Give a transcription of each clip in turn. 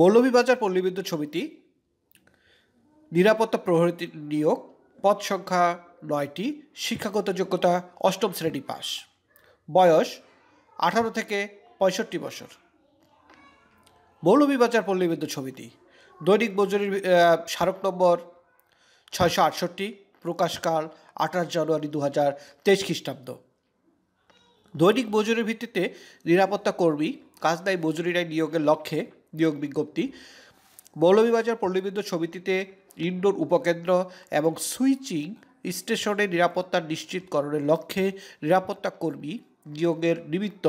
মৌলভীবাজার পল্লীবিদ্যুৎ সমিতি নিরাপত্তা প্রহরী নিয়োগ পদ সংখ্যা নয়টি শিক্ষাগত যোগ্যতা অষ্টম শ্রেণী পাস বয়স আঠারো থেকে পঁয়ষট্টি বছর মৌলভীবাজার পল্লীবিদ্যুৎ সমিতি দৈনিক মজুরির স্মারক নম্বর ছয়শো আটষট্টি প্রকাশকাল আঠাশ জানুয়ারি দু হাজার তেইশ খ্রিস্টাব্দ দৈনিক মজুরির ভিত্তিতে নিরাপত্তা কর্মী কাজ দায় মজুরি নিয়োগের লক্ষ্যে নিয়োগ বিজ্ঞপ্তি মৌলভীবাজার পল্লীবিদ্যুৎ সমিতিতে ইনডোর উপকেন্দ্র এবং সুইচিং স্টেশনে নিরাপত্তা নিশ্চিতকরণের লক্ষ্যে নিরাপত্তা কর্মী নিয়োগের নিমিত্ত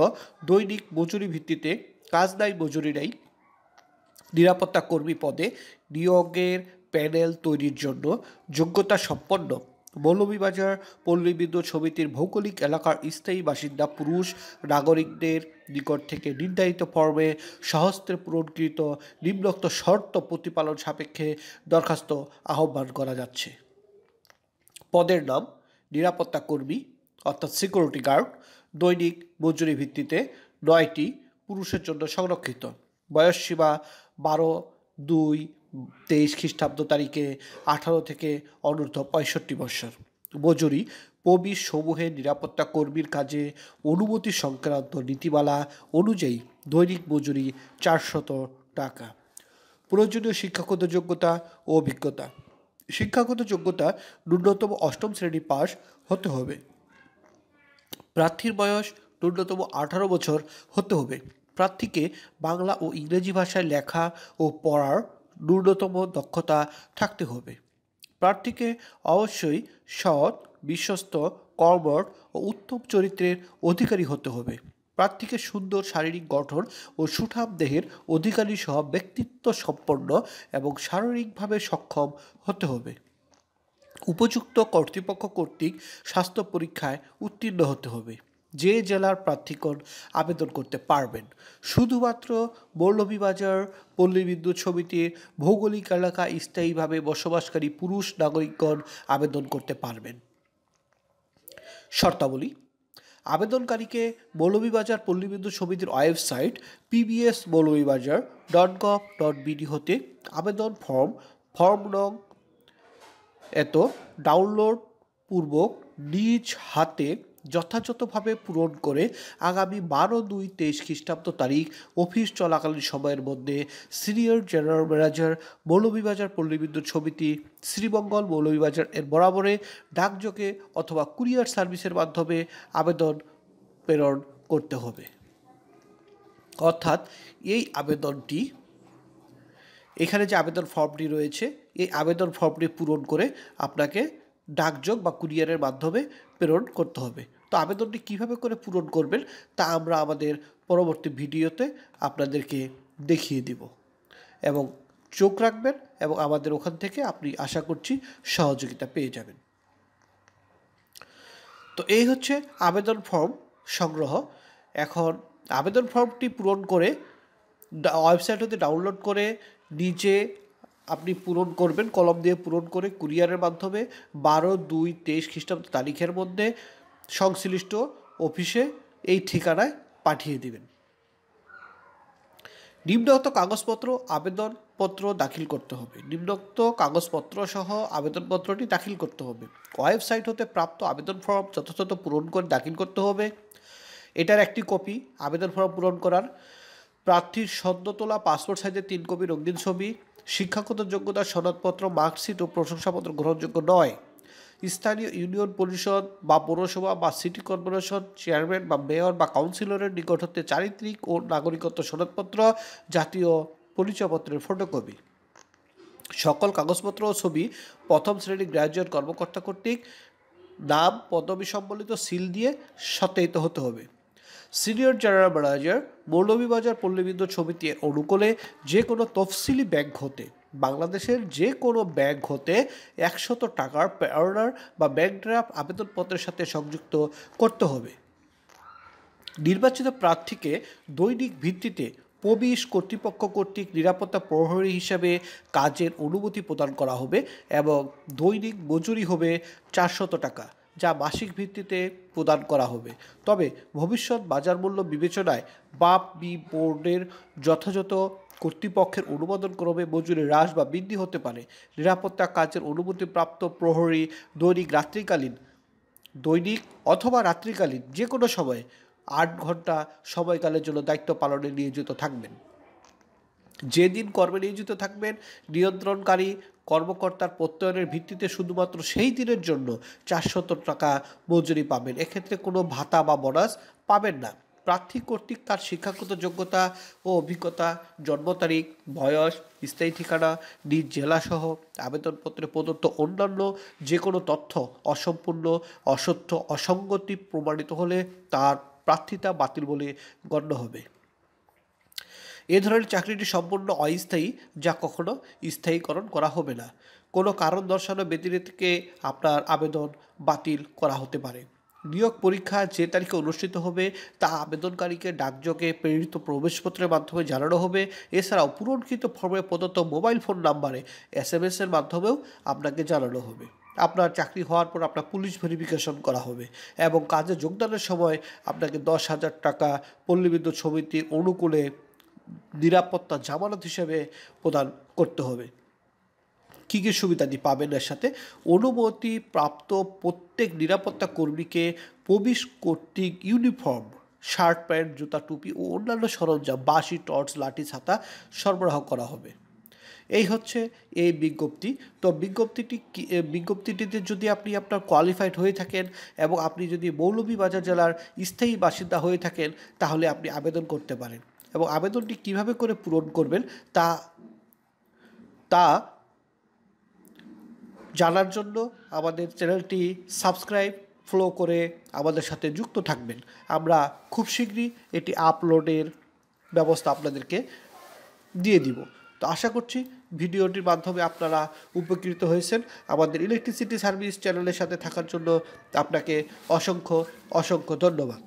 দৈনিক মজুরি ভিত্তিতে কাজ নাই মজুরি নেই নিরাপত্তা কর্মী পদে নিয়োগের প্যানেল তৈরির জন্য যোগ্যতা সম্পন্ন মৌলভীবাজার পল্লীবিদ্যুৎ সমিতির ভৌগোলিক এলাকার স্থায়ী বাসিন্দা পুরুষ নাগরিকদের নিকট থেকে নির্ধারিত ফর্মে সহস্ত্রে পূরণকৃত নিম্নোক্ত শর্ত প্রতিপালন সাপেক্ষে দরখাস্ত আহ্বান করা যাচ্ছে পদের নাম নিরাপত্তা কর্মী অর্থাৎ সিকিউরিটি গার্ড দৈনিক মজুরি ভিত্তিতে নয়টি পুরুষের জন্য সংরক্ষিত বয়স সীমা বারো দুই তেইশ খ্রিস্টাব্দ তারিখে আঠারো থেকে অনূর্ধ্ব পঁয়ষট্টি বৎসর মজুরি পবি সমূহের নিরাপত্তা কর্মীর কাজে অনুমতি সংক্রান্ত নীতিমালা অনুযায়ী দৈনিক মজুরি চারশত টাকা প্রয়োজনীয় শিক্ষাগত যোগ্যতা ও অভিজ্ঞতা শিক্ষাগত যোগ্যতা ন্যূনতম অষ্টম শ্রেণী পাস হতে হবে প্রার্থীর বয়স ন্যূনতম আঠারো বছর হতে হবে প্রার্থীকে বাংলা ও ইংরেজি ভাষায় লেখা ও পড়ার ন্যূনতম দক্ষতা থাকতে হবে প্রার্থীকে অবশ্যই সৎ বিশ্বস্ত কর্মট ও উত্তম চরিত্রের অধিকারী হতে হবে প্রার্থীকে সুন্দর শারীরিক গঠন ও সুঠাম দেহের অধিকারী সহ ব্যক্তিত্ব সম্পন্ন এবং শারীরিকভাবে সক্ষম হতে হবে উপযুক্ত কর্তৃপক্ষ কর্তৃক স্বাস্থ্য পরীক্ষায় উত্তীর্ণ হতে হবে যে জেলার প্রার্থীগণ আবেদন করতে পারবেন শুধুমাত্র মৌলভীবাজার পল্লীবিদ্যুৎ বিদ্যুৎ সমিতির ভৌগোলিক এলাকা স্থায়ীভাবে বসবাসকারী পুরুষ নাগরিকগণ আবেদন করতে পারবেন শর্তাবলী আবেদনকারীকে মৌলভীবাজার পল্লীবিদ্যুৎ সমিতির website PBS Moulvibazar dot gov dot BD হতে আবেদন ফর্ম ফর্ম নং এত ডাউনলোড পূর্বক নিজ হাতে যথাযথভাবে পূরণ করে আগামী বারো দুই তেইশ খ্রিস্টাব্দ তারিখ অফিস চলাকালীন সময়ের মধ্যে senior general manager Moulvibazar Palli Bidyut Samity Sreemangal Moulvibazar এর বরাবরে ডাকযোগে অথবা কুরিয়ার সার্ভিসের মাধ্যমে আবেদন প্রেরণ করতে হবে অর্থাৎ এই আবেদনটি এখানে যে আবেদন ফর্মটি রয়েছে এই আবেদন ফর্মটি পূরণ করে আপনাকে ডাকযোগ বা কুরিয়ারের মাধ্যমে প্রেরণ করতে হবে তো আবেদনটি কিভাবে করে পূরণ করবেন তা আমরা আমাদের পরবর্তী ভিডিওতে আপনাদেরকে দেখিয়ে দিব এবং চোখ রাখবেন এবং আমাদের ওখান থেকে আপনি আশা করছি সহযোগিতা পেয়ে যাবেন তো এই হচ্ছে আবেদন ফর্ম সংগ্রহ এখন আবেদন ফর্মটি পূরণ করে ওয়েবসাইট হতে ডাউনলোড করে নিজে আপনি পূরণ করবেন কলম দিয়ে পূরণ করে কুরিয়ারের মাধ্যমে বারো দুই তেইশ খ্রিস্টাব্দ তারিখের মধ্যে সংশ্লিষ্ট অফিসে এই ঠিকানায় পাঠিয়ে দিবেন নিম্নোক্ত কাগজপত্র আবেদনপত্র দাখিল করতে হবে নিম্নোক্ত কাগজপত্র সহ আবেদনপত্রটি দাখিল করতে হবে ওয়েবসাইট হতে প্রাপ্ত আবেদন ফর্ম যথাযথ পূরণ করে দাখিল করতে হবে এটার একটি কপি আবেদন ফর্ম পূরণ করার প্রার্থীর সদ্য তোলা পাসপোর্ট সাইজের তিন কপি রঙিন ছবি শিক্ষাগত যোগ্যতা সনদপত্র মার্কশিট ও প্রশংসাপত্র গ্রহণযোগ্য নয় স্থানীয় ইউনিয়ন পরিষদ বা পৌরসভা বা সিটি কর্পোরেশন চেয়ারম্যান বা মেয়র বা কাউন্সিলরের নিকট হতে চারিত্রিক ও নাগরিকত্ব সনদপত্র জাতীয় পরিচয়পত্রের ফটোকপি সকল কাগজপত্র ও ছবি প্রথম শ্রেণীর গ্র্যাজুয়েট কর্মকর্তা কর্তৃক নাম পদবি সম্বলিত সিল দিয়ে সত্যায়িত হতে হবে senior general manager Moulvibazar Palli Bidyut সমিতির অনুকূলে যে কোনো তফসিলি ব্যাংক হতে বাংলাদেশের যে কোনো ব্যাংক হতে একশত টাকার পেয়ার বা ব্যাংক ড্রাফট আবেদনপত্রের সাথে সংযুক্ত করতে হবে নির্বাচিত প্রার্থীকে দৈনিক ভিত্তিতে প্রবেশ কর্তৃপক্ষ কর্তৃক নিরাপত্তা প্রহরী হিসাবে কাজের অনুমতি প্রদান করা হবে এবং দৈনিক মজুরি হবে চারশত টাকা যা মাসিক ভিত্তিতে প্রদান করা হবে তবে ভবিষ্যৎ বাজার মূল্য বিবেচনায় বাপ বি বোর্ডের যথাযথ কর্তৃপক্ষের অনুমোদন ক্রমে মজুরি হ্রাস বা বৃদ্ধি হতে পারে নিরাপত্তা কাজের অনুমতিপ্রাপ্ত প্রহরী দৈনিক রাত্রিকালীন দৈনিক অথবা রাত্রিকালীন যে কোনো সময়ে আট ঘন্টা সময়কালের জন্য দায়িত্ব পালনে নিয়োজিত থাকবেন যেদিন কর্মে নিয়োজিত থাকবেন নিয়ন্ত্রণকারী কর্মকর্তার প্রত্যয়নের ভিত্তিতে শুধুমাত্র সেই দিনের জন্য চারশত টাকা মজুরি পাবেন এক্ষেত্রে কোনো ভাতা বা বোনাস পাবেন না প্রার্থী কর্তৃক তার শিক্ষাগত যোগ্যতা ও অভিজ্ঞতা জন্ম তারিখ বয়স স্থায়ী ঠিকানা নিজ জেলাসহ আবেদনপত্রে প্রদত্ত অন্যান্য যে কোনো তথ্য অসম্পূর্ণ অসত্য অসঙ্গতি প্রমাণিত হলে তার প্রার্থিতা বাতিল বলে গণ্য হবে এ ধরনের চাকরিটি সম্পূর্ণ অস্থায়ী যা কখনো স্থায়ীকরণ করা হবে না কোনো কারণ দর্শানো ব্যতিরেককে আপনার আবেদন বাতিল করা হতে পারে নিয়োগ পরীক্ষা যে তারিখে অনুষ্ঠিত হবে তা আবেদনকারীকে ডাকযোগে প্রেরিত প্রবেশপত্রের মাধ্যমে জানানো হবে এছাড়াও পূরণকৃত ফর্মে প্রদত্ত মোবাইল ফোন নাম্বারে এস এম এসের মাধ্যমেও আপনাকে জানানো হবে আপনার চাকরি হওয়ার পর আপনার পুলিশ ভেরিফিকেশন করা হবে এবং কাজে যোগদানের সময় আপনাকে দশ হাজার টাকা পল্লীবিদ্যুৎ সমিতি অনুকূলে নিরাপত্তা জামানত হিসেবে প্রদান করতে হবে কী কী সুবিধাদি পাবেন এর সাথে অনুমতি প্রাপ্ত প্রত্যেক নিরাপত্তা কর্মীকে প্রবেশ কর্তৃক ইউনিফর্ম শার্ট প্যান্ট জুতা টুপি ও অন্যান্য সরঞ্জাম বাঁশি টর্চ লাঠি ছাতা সরবরাহ করা হবে এই হচ্ছে এই বিজ্ঞপ্তি তো বিজ্ঞপ্তিটি বিজ্ঞপ্তিটিতে যদি আপনি আপনার কোয়ালিফাইড হয়ে থাকেন এবং আপনি যদি মৌলভীবাজার জেলার স্থায়ী বাসিন্দা হয়ে থাকেন তাহলে আপনি আবেদন করতে পারেন এবং আবেদনটি কিভাবে করে পূরণ করবেন তা তা জানার জন্য আমাদের চ্যানেলটি সাবস্ক্রাইব ফ্লো করে আমাদের সাথে যুক্ত থাকবেন আমরা খুব শীঘ্রই এটি আপলোডের ব্যবস্থা আপনাদেরকে দিয়ে দিব তো আশা করছি ভিডিওটির মাধ্যমে আপনারা উপকৃত হয়েছেন আমাদের ইলেকট্রিসিটি সার্ভিস চ্যানেলের সাথে থাকার জন্য আপনাকে অসংখ্য অসংখ্য ধন্যবাদ